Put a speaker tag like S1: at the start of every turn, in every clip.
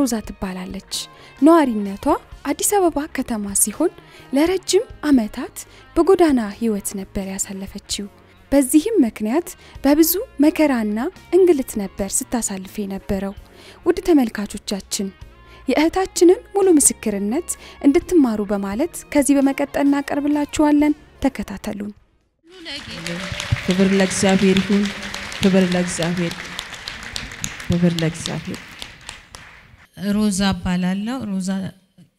S1: ሮዛ ትባላለች። ነዋሪነቷ አዲስ አበባ ከተማ ሲሆን ለረጅም አመታት በጎዳና
S2: ህይወት ነበር ያሳለፈችው። በዚህም ምክንያት በብዙ መከራና እንግልት ነበር ስታሳልፍ የነበረው። ውድ ተመልካቾቻችን የእህታችንን
S1: ሙሉ ምስክርነት እንድትማሩ በማለት ከዚህ በመቀጠል እናቀርብላችኋለን። ተከታተሉን።
S2: ክብር ለእግዚአብሔር ይሁን። ክብር ለእግዚአብሔር፣ ክብር ለእግዚአብሔር።
S1: ሮዛ እባላለሁ። ሮዛ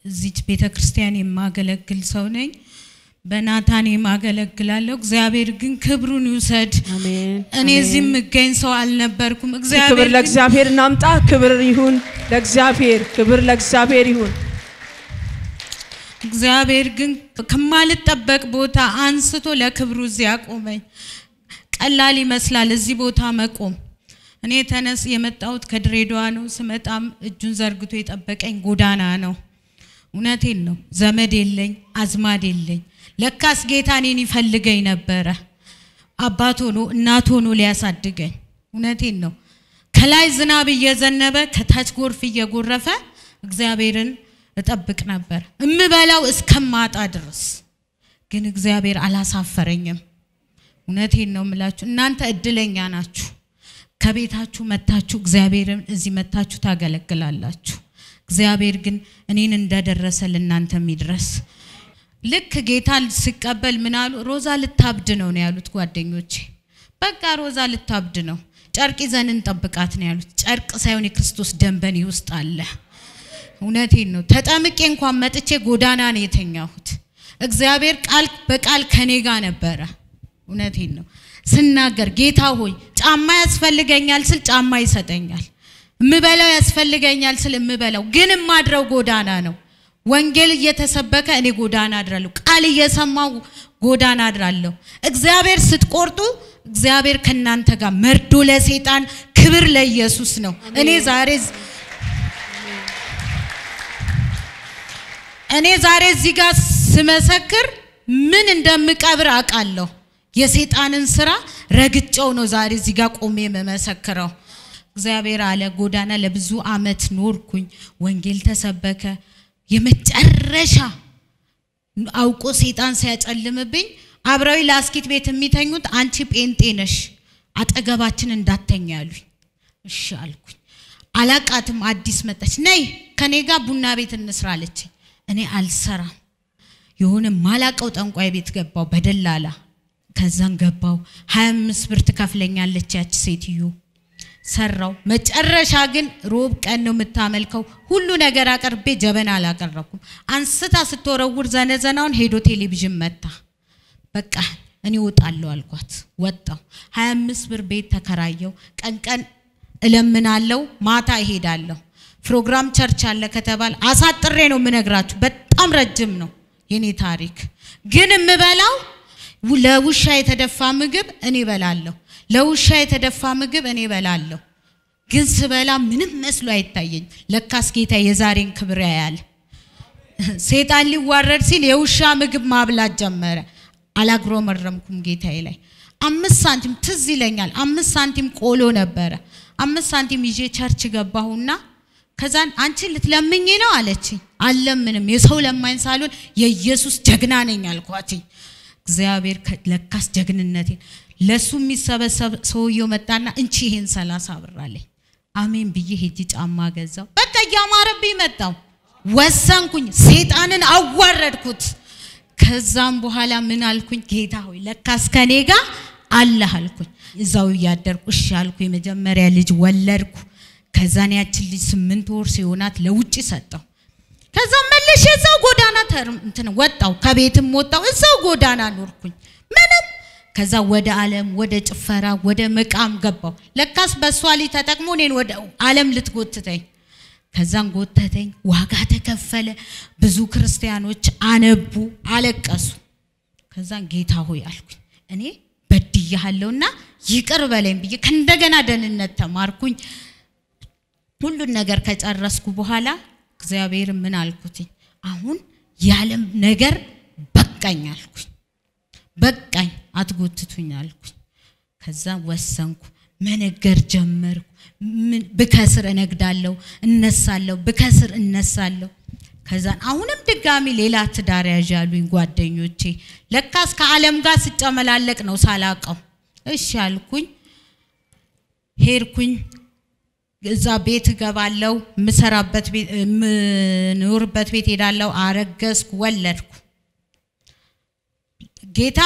S1: እዚች ቤተ ክርስቲያን የማገለግል ሰው ነኝ። በናታን የማገለግላለሁ። እግዚአብሔር ግን ክብሩን ይውሰድ። እኔ እዚህ የምገኝ ሰው አልነበርኩም። ክብር ለእግዚአብሔር
S2: እናምጣ። ክብር ይሁን ለእግዚአብሔር፣ ክብር ለእግዚአብሔር ይሁን።
S1: እግዚአብሔር ግን ከማልጠበቅ ቦታ አንስቶ ለክብሩ እዚህ ቆመኝ። ቀላል ይመስላል እዚህ ቦታ መቆም። እኔ ተነስ የመጣሁት ከድሬዳዋ ነው። ስመጣም እጁን ዘርግቶ የጠበቀኝ ጎዳና ነው። እውነቴን ነው። ዘመድ የለኝ፣ አዝማድ የለኝ። ለካስ ጌታ እኔን ይፈልገኝ ነበረ። አባት ሆኖ እናት ሆኖ ሊያሳድገኝ። እውነቴን ነው። ከላይ ዝናብ እየዘነበ ከታች ጎርፍ እየጎረፈ እግዚአብሔርን እጠብቅ ነበር እምበላው እስከማጣ ድረስ። ግን እግዚአብሔር አላሳፈረኝም። እውነቴን ነው የምላችሁ፣ እናንተ እድለኛ ናችሁ። ከቤታችሁ መታችሁ እግዚአብሔርን እዚህ መታችሁ ታገለግላላችሁ። እግዚአብሔር ግን እኔን እንደደረሰ ለእናንተ የሚድረስ ልክ ጌታን ሲቀበል ምናሉ ሮዛ ልታብድ ነው ነው ያሉት ጓደኞቼ። በቃ ሮዛ ልታብድ ነው፣ ጨርቅ ይዘን እንጠብቃት ነው ያሉት። ጨርቅ ሳይሆን የክርስቶስ ደም በእኔ ውስጥ አለ። እውነቴን ነው። ተጠምቄ እንኳን መጥቼ ጎዳና ነው የተኛሁት። እግዚአብሔር ቃል በቃል ከኔ ጋር ነበረ። እውነቴን ነው። ስናገር ጌታ ሆይ ጫማ ያስፈልገኛል ስል ጫማ ይሰጠኛል፣ እምበላው ያስፈልገኛል ስል እምበላው፣ ግን የማድረው ጎዳና ነው። ወንጌል እየተሰበከ እኔ ጎዳና አድራለሁ። ቃል እየሰማው ጎዳና አድራለሁ። እግዚአብሔር ስትቆርጡ እግዚአብሔር ከእናንተ ጋር መርዶ ለሴጣን ክብር ለኢየሱስ ነው። እኔ ዛሬ እኔ ዛሬ እዚህ ጋር ስመሰክር ምን እንደምቀብር አውቃለሁ። የሰይጣንን ስራ ረግጨው ነው ዛሬ እዚህ ጋር ቆሜ የምመሰክረው። እግዚአብሔር አለ ጎዳና ለብዙ አመት ኖርኩኝ። ወንጌል ተሰበከ። የመጨረሻ አውቆ ሰይጣን ሲያጨልምብኝ አብረዊ ላስኪት ቤት የሚተኙት አንቺ ጴንጤ ነሽ አጠገባችን እንዳተኛ ያሉኝ። እሺ አልኩኝ። አላቃትም። አዲስ መጣች። ነይ ከኔ ጋር ቡና ቤት እንስራለች። እኔ አልሰራም። የሆነ ማላቀው ጠንቋይ ቤት ገባው በደላላ ከዛን ገባው። ሀያ አምስት ብር ትከፍለኛለች ያች ሴትዮ። ሰራው። መጨረሻ ግን ሮብ ቀን ነው የምታመልከው። ሁሉ ነገር አቅርቤ ጀበና አላቀረብኩም። አንስታ ስትወረውር ዘነዘናውን ሄዶ ቴሌቪዥን መታ። በቃ እኔ ወጣለሁ አልኳት። ወጣው። ሀያ አምስት ብር ቤት ተከራየው። ቀን ቀን እለምናለው፣ ማታ እሄዳለሁ። ፕሮግራም ቸርች አለ ከተባለ አሳጥሬ ነው የምነግራችሁ። በጣም ረጅም ነው የኔ ታሪክ ግን የምበላው ለውሻ የተደፋ ምግብ እኔ በላለሁ፣ ለውሻ የተደፋ ምግብ እኔ በላለሁ፣ ግን ስበላ ምንም መስሎ አይታየኝ። ለካስ ጌታ የዛሬን ክብር ያያል። ሴጣን ሊዋረድ ሲል የውሻ ምግብ ማብላት ጀመረ። አላግሮመረምኩም ጌታዬ ላይ አምስት ሳንቲም ትዝ ይለኛል። አምስት ሳንቲም ቆሎ ነበረ። አምስት ሳንቲም ይዤ ቸርች ገባሁና ከዛን አንቺ ልትለምኝ ነው አለችኝ። አለምንም የሰው ለማኝ ሳልሆን የኢየሱስ ጀግና ነኝ አልኳትኝ። እግዚአብሔር ለካስ ጀግንነቴን ለእሱ የሚሰበሰብ ሰውየው መጣና እንቺ ይሄን ሰላሳ ብር አለኝ። አሜን ብዬ ሄጂ ጫማ ገዛው። በቃ እያማረብኝ መጣው። ወሰንኩኝ፣ ሴጣንን አዋረድኩት። ከዛም በኋላ ምን አልኩኝ? ጌታ ሆይ ለካስ ከኔ ጋር አለህ አልኩኝ። እዛው እያደርኩ እሺ አልኩ። የመጀመሪያ ልጅ ወለድኩ። ከዛን ያችን ልጅ ስምንት ወር ሲሆናት ለውጭ ሰጠው። ከዛ ትንሽ እዛው ጎዳና እንትን ወጣው፣ ከቤትም ወጣው፣ እዛው ጎዳና ኖርኩኝ። ምንም ከዛ ወደ ዓለም ወደ ጭፈራ ወደ መቃም ገባው። ለካስ በእሷ ተጠቅሞ እኔን ወደ ዓለም ልትጎትተኝ ከዛን ጎተተኝ። ዋጋ ተከፈለ። ብዙ ክርስቲያኖች አነቡ፣ አለቀሱ። ከዛን ጌታ ሆይ አልኩኝ እኔ በድያለሁና ይቅር በለኝ ብዬ ከእንደገና ደህንነት ተማርኩኝ። ሁሉን ነገር ከጨረስኩ በኋላ እግዚአብሔር ምን አልኩትኝ አሁን ያለም ነገር በቃኝ አልኩኝ። በቃኝ አትጎትቱኝ አልኩኝ። ከዛ ወሰንኩ። መነገር ጀመርኩ። ብከስር እነግዳለሁ፣ እነሳለሁ፣ ብከስር እነሳለሁ። ከዛ አሁንም ድጋሚ ሌላ ትዳር ያዣሉኝ ጓደኞቼ። ለካስ ከዓለም ጋር ስጨመላለቅ ነው ሳላቀው። እሺ አልኩኝ፣ ሄድኩኝ እዛ ቤት እገባለሁ፣ ምሰራበት ቤት ምኖርበት ቤት ሄዳለሁ። አረገዝኩ፣ ወለድኩ። ጌታ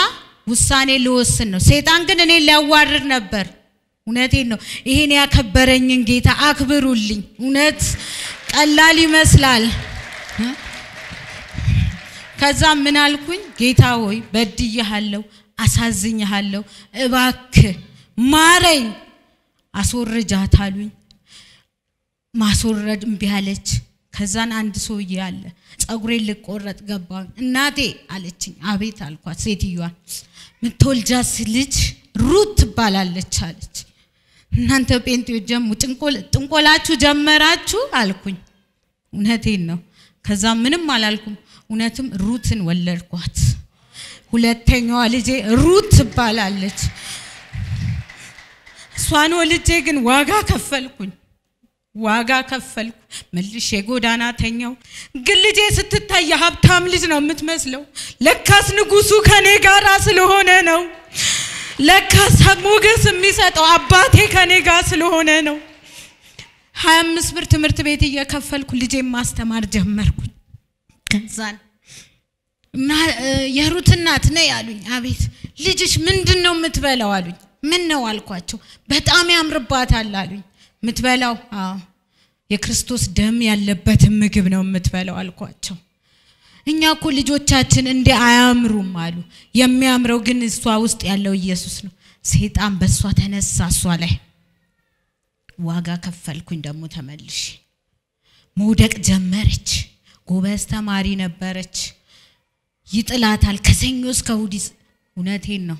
S1: ውሳኔ ልወስን ነው። ሴጣን ግን እኔ ሊያዋርድ ነበር። እውነቴን ነው። ይሄን ያከበረኝን ጌታ አክብሩልኝ። እውነት ቀላል ይመስላል። ከዛ ምን አልኩኝ? ጌታ ሆይ በድያለሁ፣ አሳዝኝሃለሁ፣ እባክ ማረኝ፣ አስወርጃት አሉኝ። ማስወረድ እምቢ አለች። ከዛን አንድ ሰውዬ አለ ጸጉሬን ልቆረጥ ገባ። እናቴ አለችኝ። አቤት አልኳት። ሴትዮዋን ምትወልጃስ ልጅ ሩት ትባላለች አለች። እናንተ ጴንጤዎች ጀሙ ጥንቆላችሁ ጀመራችሁ አልኩኝ። እውነቴን ነው። ከዛ ምንም አላልኩም። እውነትም ሩትን ወለድኳት። ሁለተኛዋ ልጄ ሩት ትባላለች። እሷን ወልጄ ግን ዋጋ ከፈልኩኝ። ዋጋ ከፈልኩ። መልሼ ጎዳና ተኛው። ግን ልጄ ስትታይ የሀብታም ልጅ ነው የምትመስለው። ለካስ ንጉሱ ከኔ ጋር ስለሆነ ነው። ለካስ ሞገስ የሚሰጠው አባቴ ከኔ ጋር ስለሆነ ነው። ሀያ አምስት ብር ትምህርት ቤት እየከፈልኩ ልጄ ማስተማር ጀመርኩ። ከዛን የሩት እናት ነይ አሉኝ። አቤት ልጅሽ ምንድን ነው የምትበላው አሉኝ። ምን ነው አልኳቸው። በጣም ያምርባታል አሉኝ። የምትበላው? አዎ የክርስቶስ ደም ያለበትን ምግብ ነው የምትበላው አልኳቸው። እኛ እኮ ልጆቻችን እንደ አያምሩም አሉ። የሚያምረው ግን እሷ ውስጥ ያለው ኢየሱስ ነው። ሰይጣን በእሷ ተነሳ። እሷ ላይ ዋጋ ከፈልኩኝ። ደግሞ ተመልሽ መውደቅ ጀመረች። ጎበዝ ተማሪ ነበረች። ይጥላታል ከሰኞ እስከ እሁድ። እውነቴን ነው።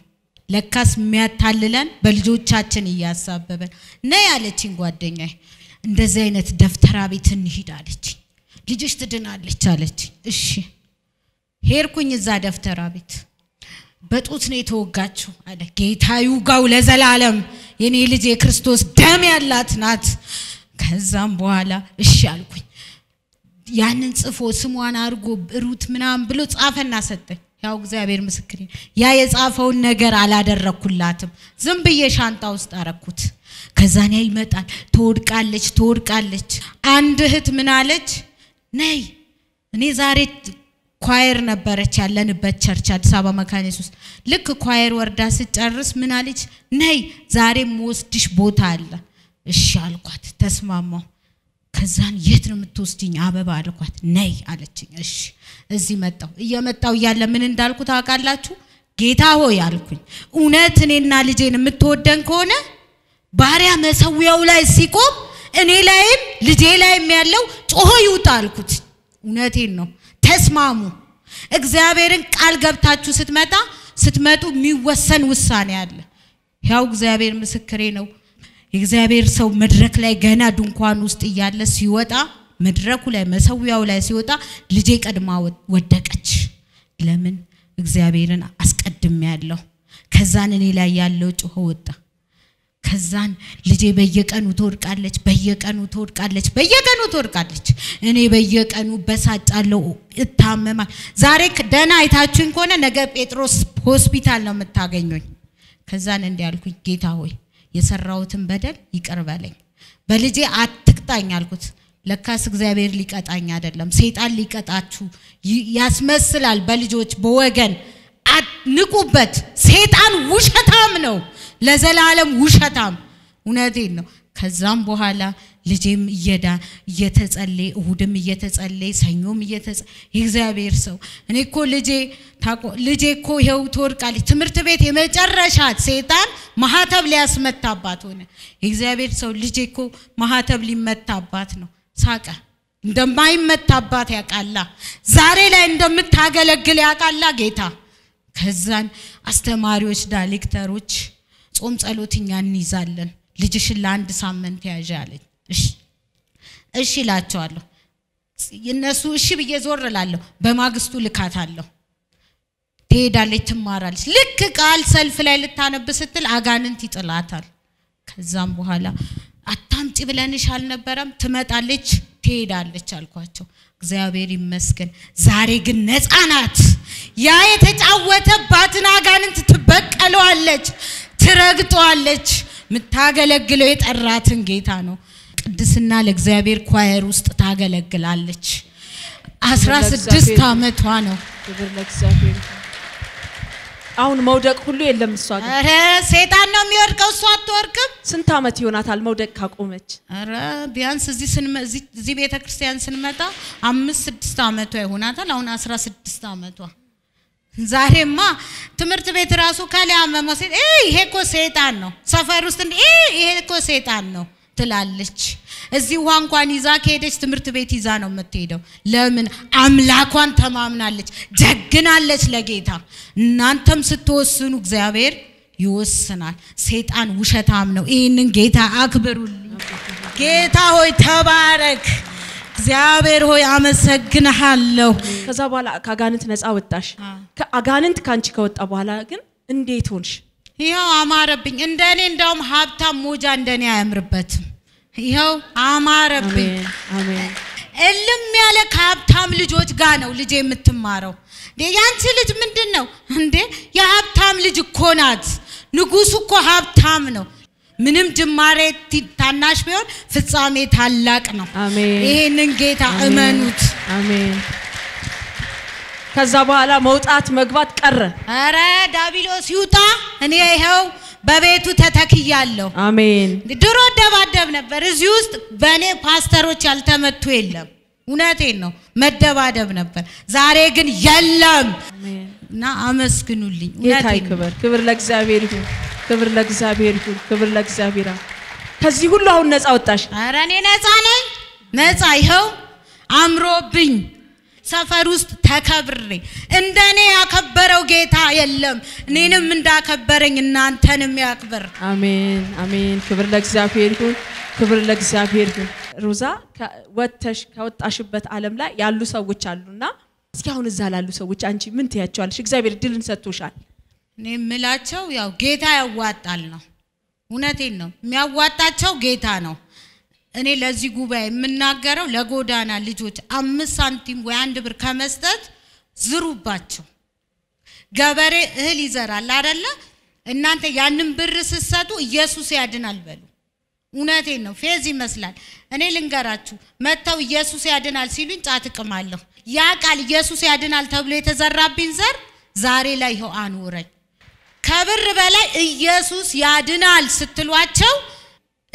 S1: ለካስ የሚያታልለን በልጆቻችን እያሳበበን ነ ያለችኝ ጓደኛ እንደዚህ አይነት ደብተራ ቤት እንሂድ አለች። ልጆች ትድናለች አለች። እሺ ሄድኩኝ እዛ ደብተራ ቤት በጡት ነው የተወጋችው አለ። ጌታ ይውጋው ለዘላለም የኔ ልጅ የክርስቶስ ደም ያላት ናት። ከዛም በኋላ እሺ አልኩኝ። ያንን ጽፎ ስሟን አድርጎ ሩት ምናምን ብሎ ጻፈና ሰጠኝ። ያው እግዚአብሔር ምስክሬ ያ የጻፈውን ነገር አላደረግኩላትም። ዝም ብዬ ሻንጣ ውስጥ አረኩት። ከዛን ያ ይመጣል። ትወድቃለች ትወድቃለች። አንድ እህት ምን አለች? ነይ እኔ ዛሬ ኳየር ነበረች ያለንበት ቸርች አዲስ አበባ መካነ ኢየሱስ። ልክ ኳየር ወርዳ ስጨርስ ምን አለች? ነይ ዛሬ ምወስድሽ ቦታ አለ። እሺ አልኳት። ተስማማው ከዛን የት ነው የምትወስድኝ? አበባ አልኳት። ነይ አለችኝ። እሺ እዚህ መጣሁ። እየመጣሁ እያለ ምን እንዳልኩ ታውቃላችሁ? ጌታ ሆይ አልኩኝ፣ እውነት እኔና ልጄን የምትወደን ከሆነ ባሪያ መሰዊያው ላይ ሲቆም እኔ ላይም ልጄ ላይም ያለው ጮሆ ይውጣ አልኩት። እውነቴን ነው። ተስማሙ። እግዚአብሔርን ቃል ገብታችሁ ስትመጣ ስትመጡ የሚወሰን ውሳኔ አለ። ያው እግዚአብሔር ምስክሬ ነው። የእግዚአብሔር ሰው መድረክ ላይ ገና ድንኳን ውስጥ እያለ ሲወጣ መድረኩ ላይ መሰዊያው ላይ ሲወጣ ልጄ ቀድማ ወደቀች። ለምን? እግዚአብሔርን አስቀድሜ ያለው ከዛን እኔ ላይ ያለው ጮኸ ወጣ። ከዛን ልጄ በየቀኑ ትወድቃለች፣ በየቀኑ ትወድቃለች፣ በየቀኑ ትወድቃለች። እኔ በየቀኑ በሳጫለው እታመማል። ዛሬ ደህና አይታችሁኝ ከሆነ ነገ ጴጥሮስ ሆስፒታል ነው የምታገኙኝ። ከዛን እንዲያልኩኝ ጌታ ሆይ የሰራሁትን በደል ይቅር በለኝ፣ በልጄ አትቅጣኝ አልኩት። ለካስ እግዚአብሔር ሊቀጣኝ አይደለም፣ ሰይጣን ሊቀጣችሁ ያስመስላል። በልጆች በወገን ንቁበት። ሰይጣን ውሸታም ነው፣ ለዘላለም ውሸታም። እውነቴን ነው። ከዛም በኋላ ልጄም እየዳ እየተጸለየ እሁድም እየተጸለየ ሰኞም እየተጸለየ የእግዚአብሔር ሰው እኔ እኮ ልጄ ታቆ ልጄ እኮ ይኸው ትወድቃለች። ትምህርት ቤት የመጨረሻት ሴጣን ማህተብ ሊያስመታባት ሆነ። የእግዚአብሔር ሰው ልጄ እኮ ማህተብ ሊመታባት ነው። ሳቀ። እንደማይመታባት ያውቃላ። ዛሬ ላይ እንደምታገለግል ያውቃላ ጌታ። ከዛን አስተማሪዎች፣ ዳይሬክተሮች ጾም ጸሎት እኛ እንይዛለን። ልጅሽን ለአንድ ሳምንት ያዥ አለኝ። እሺ እሺ እላቸዋለሁ። እነሱ እሺ ብዬ ዞር እላለሁ። በማግስቱ አለሁ። ትሄዳለች፣ ትማራለች። ልክ ቃል ሰልፍ ላይ ልታነብ ስትል አጋንንት ይጥላታል። ከዛም በኋላ አታምጪ ብለንሽ አልነበረም? ትመጣለች፣ ትሄዳለች አልኳቸው። እግዚአብሔር ይመስገን። ዛሬ ግን ነፃ ናት። ያ የተጫወተባትን አጋንንት ትበቀለዋለች። ትረግጧለች። የምታገለግለው የጠራትን ጌታ ነው። ቅድስና ለእግዚአብሔር ኳየር ውስጥ ታገለግላለች። አስራ ስድስት አመቷ
S2: ነው። አሁን መውደቅ ሁሉ የለም። እሷ ኧረ ሴጣን ነው የሚወድቀው፣ እሷ አትወድቅም። ስንት ዓመት ይሆናታል መውደቅ ካቆመች?
S1: ኧረ ቢያንስ እዚህ እዚህ ቤተ ክርስቲያን ስንመጣ አምስት ስድስት ዓመቷ ይሆናታል። አሁን አስራ ስድስት ዓመቷ ዛሬማ ትምህርት ቤት ራሱ ከሌ አመመው ሴት ይሄ እኮ ሰይጣን ነው፣ ሰፈር ውስጥ ይሄ እኮ ሰይጣን ነው ትላለች። እዚህ ውሃ እንኳን ይዛ ከሄደች ትምህርት ቤት ይዛ ነው የምትሄደው። ለምን? አምላኳን ተማምናለች፣ ጀግናለች ለጌታ። እናንተም ስትወስኑ እግዚአብሔር ይወስናል። ሰይጣን ውሸታም ነው። ይህንን ጌታ አክብሩልኝ።
S2: ጌታ ሆይ ተባረክ። እግዚአብሔር ሆይ አመሰግንሃለሁ። ከዛ በኋላ ከአጋንንት ነፃ ወጣሽ። አጋንንት ከአንቺ ከወጣ በኋላ ግን እንዴት ሆንሽ? ይኸው አማረብኝ። እንደኔ እንዳውም ሀብታም ሞጃ እንደኔ አያምርበትም።
S1: ይኸው አማረብኝ። እልም ያለ ከሀብታም ልጆች ጋር ነው ልጄ የምትማረው። ያንቺ ልጅ ምንድን ነው እንዴ? የሀብታም ልጅ እኮ ናት። ንጉሱ እኮ ሀብታም ነው። ምንም ጅማሬ ታናሽ
S2: ቢሆን ፍጻሜ ታላቅ ነው። ይሄንን ጌታ እመኑት። አሜን። ከዛ በኋላ መውጣት መግባት ቀረ።
S1: ኧረ ዳቢሎስ ይውጣ። እኔ ይኸው በቤቱ ተተክያለሁ። አሜን። ድሮ እደባደብ ነበር። እዚህ ውስጥ በእኔ ፓስተሮች ያልተመቱ የለም። እውነቴን ነው፣ መደባደብ
S2: ነበር። ዛሬ ግን የለም እና አመስግኑልኝ። ክብር ለእግዚአብሔር ይሁን። ክብር ለእግዚአብሔር ይሁን። ክብር ለእግዚአብሔር። ከዚህ ሁሉ አሁን ነፃ ወጣሽ። ኧረ እኔ ነፃ ነኝ። ነፃ ይኸው አምሮብኝ
S1: ሰፈር ውስጥ ተከብሬ እንደ እኔ ያከበረው ጌታ የለም። እኔንም
S2: እንዳከበረኝ እናንተንም ያክብር። አሜን አሜን። ክብር ለእግዚአብሔር ይሁን። ክብር ለእግዚአብሔር ይሁን። ሮዛ ወተሽ ከወጣሽበት ዓለም ላይ ያሉ ሰዎች አሉና እስኪ አሁን እዛ ላሉ ሰዎች አንቺ ምን ትያቸዋለሽ? እግዚአብሔር ድልን ሰጥቶሻል። እኔ የምላቸው ያው ጌታ ያዋጣል ነው። እውነቴን ነው። የሚያዋጣቸው ጌታ ነው።
S1: እኔ ለዚህ ጉባኤ የምናገረው ለጎዳና ልጆች አምስት ሳንቲም ወይ አንድ ብር ከመስጠት ዝሩባቸው። ገበሬ እህል ይዘራል አደለ? እናንተ ያንን ብር ስትሰጡ ኢየሱስ ያድናል በሉ። እውነቴን ነው። ፌዝ ይመስላል። እኔ ልንገራችሁ፣ መጥተው ኢየሱስ ያድናል ሲሉኝ ጫት እቅማለሁ። ያ ቃል ኢየሱስ ያድናል ተብሎ የተዘራብኝ ዘር ዛሬ ላይ ይኸው ከብር በላይ ኢየሱስ ያድናል ስትሏቸው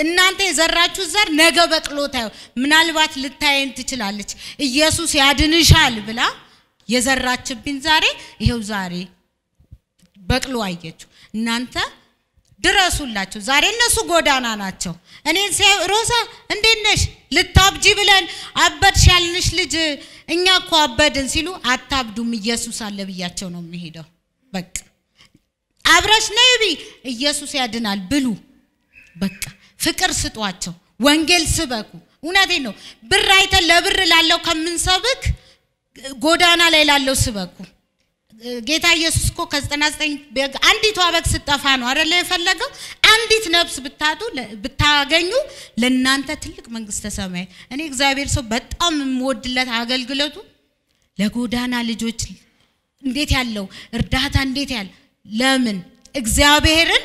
S1: እናንተ የዘራችሁ ዘር ነገ በቅሎ ታዩ። ምናልባት ልታየን ትችላለች። ኢየሱስ ያድንሻል ብላ የዘራችብኝ ዛሬ ይኸው ዛሬ በቅሎ አየችው። እናንተ ድረሱላቸው። ዛሬ እነሱ ጎዳና ናቸው። እኔን ሲያዩ ሮዛ እንዴት ነሽ ልታብጂ ብለን አበድሽ ያልንሽ ልጅ እኛ እኮ አበድን ሲሉ አታብዱም፣ ኢየሱስ አለ ብያቸው ነው የሚሄደው በቃ አብረሽ ነይ ኢየሱስ ያድናል ብሉ። በቃ ፍቅር ስጧቸው፣ ወንጌል ስበኩ። እውነቴ ነው። ብር አይተን ለብር ላለው ከምንሰብክ ጎዳና ላይ ላለው ስበኩ። ጌታ ኢየሱስ እኮ ከዘጠና ዘጠኝ በግ አንዲቷ በግ ስጠፋ ነው አደለ የፈለገው? አንዲት ነፍስ ብታጡ ብታገኙ ለእናንተ ትልቅ መንግስተ ሰማይ። እኔ እግዚአብሔር ሰው በጣም የምወድለት አገልግሎቱ ለጎዳና ልጆች እንዴት ያለው እርዳታ እንዴት ያለ ለምን እግዚአብሔርን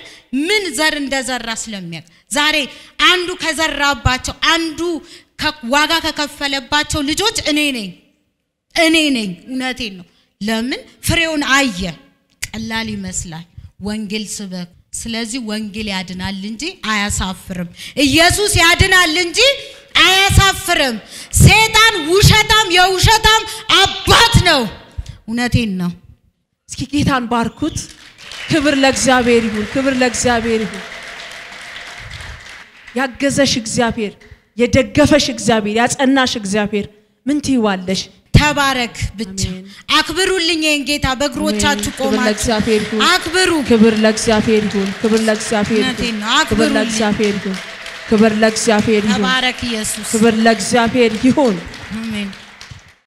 S1: ምን ዘር እንደዘራ ስለሚያውቅ ዛሬ አንዱ ከዘራባቸው አንዱ ዋጋ ከከፈለባቸው ልጆች እኔ ነኝ እኔ ነኝ እውነቴን ነው ለምን ፍሬውን አየ ቀላል ይመስላል ወንጌል ስበክ ስለዚህ ወንጌል ያድናል እንጂ አያሳፍርም ኢየሱስ ያድናል እንጂ አያሳፍርም ሴጣን ውሸታም የውሸታም
S2: አባት ነው እውነቴን ነው እስኪ ጌታን ባርኩት ክብር ለእግዚአብሔር ይሁን። ክብር ለእግዚአብሔር ይሁን። ያገዘሽ እግዚአብሔር፣ የደገፈሽ እግዚአብሔር፣ ያጸናሽ እግዚአብሔር ምን ትይዋለሽ? ተባረክ ብቻ። አክብሩልኝ ይህን ጌታ በእግሮቻችሁ ቆማችሁ አክብሩ። ክብር ለእግዚአብሔር ይሁን። ክብር ለእግዚአብሔር ይሁን። ክብር ለእግዚአብሔር ይሁን። ክብር ለእግዚአብሔር ይሁን። ተባረክ
S1: ኢየሱስ። ክብር
S2: ለእግዚአብሔር ይሁን።
S1: አሜን።